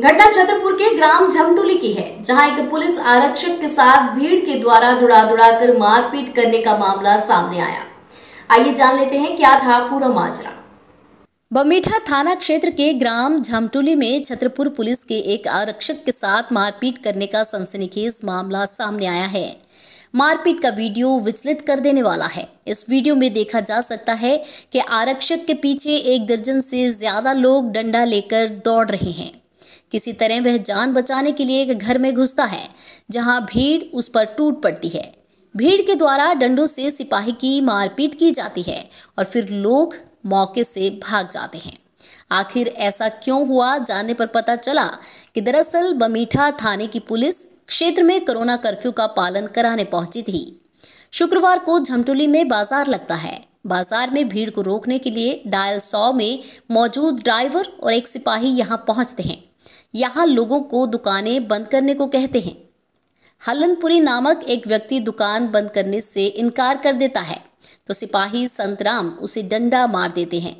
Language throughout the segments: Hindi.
घटना छतरपुर के ग्राम झमटुली की है जहां एक पुलिस आरक्षक के साथ भीड़ के द्वारा दुड़ा धुड़ा कर मारपीट करने का मामला सामने आया आइए जान लेते हैं क्या था पूरा माजरा बमीठा थाना क्षेत्र के ग्राम झमटुली में छतरपुर पुलिस के एक आरक्षक के साथ मारपीट करने का सनसनीखेज मामला सामने आया है मारपीट का वीडियो विचलित कर देने वाला है इस वीडियो में देखा जा सकता है कि आरक्षक के पीछे एक दर्जन से ज्यादा लोग डंडा लेकर दौड़ रहे हैं किसी तरह वह जान बचाने के लिए एक घर में घुसता है जहां भीड़ उस पर टूट पड़ती है भीड़ के द्वारा डंडों से सिपाही की मारपीट की जाती है और फिर लोग मौके से भाग जाते हैं आखिर ऐसा क्यों हुआ जानने पर पता चला कि दरअसल बमीठा थाने की पुलिस क्षेत्र में कोरोना कर्फ्यू का पालन कराने पहुंची थी शुक्रवार को झमटोली में बाजार लगता है बाजार में भीड़ को रोकने के लिए डायल सौ में मौजूद ड्राइवर और एक सिपाही यहां पहुंचते हैं यहाँ लोगों को दुकानें बंद करने को कहते हैं हलनपुरी नामक एक व्यक्ति दुकान बंद करने से इनकार कर देता है तो सिपाही संतराम उसे डंडा मार देते हैं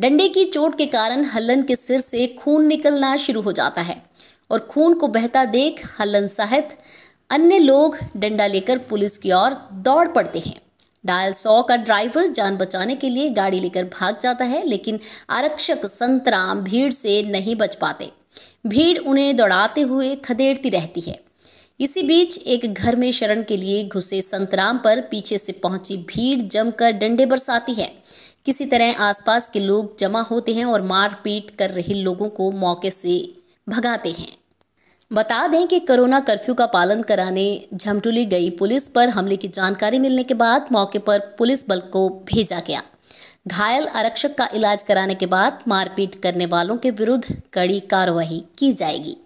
डंडे की चोट के कारण हलन के सिर से खून निकलना शुरू हो जाता है और खून को बहता देख हलन सहित अन्य लोग डंडा लेकर पुलिस की ओर दौड़ पड़ते हैं डायल सौ का ड्राइवर जान बचाने के लिए गाड़ी लेकर भाग जाता है लेकिन आरक्षक संतराम भीड़ से नहीं बच पाते भीड़ उन्हें दौड़ाते हुए खदेड़ती रहती है इसी बीच एक घर में शरण के लिए घुसे संतराम पर पीछे से पहुंची भीड़ जमकर डंडे बरसाती है किसी तरह आसपास के लोग जमा होते हैं और मारपीट कर रहे लोगों को मौके से भगाते हैं बता दें कि कोरोना कर्फ्यू का पालन कराने झमटुली गई पुलिस पर हमले की जानकारी मिलने के बाद मौके पर पुलिस बल को भेजा गया घायल आरक्षक का इलाज कराने के बाद मारपीट करने वालों के विरुद्ध कड़ी कार्रवाई की जाएगी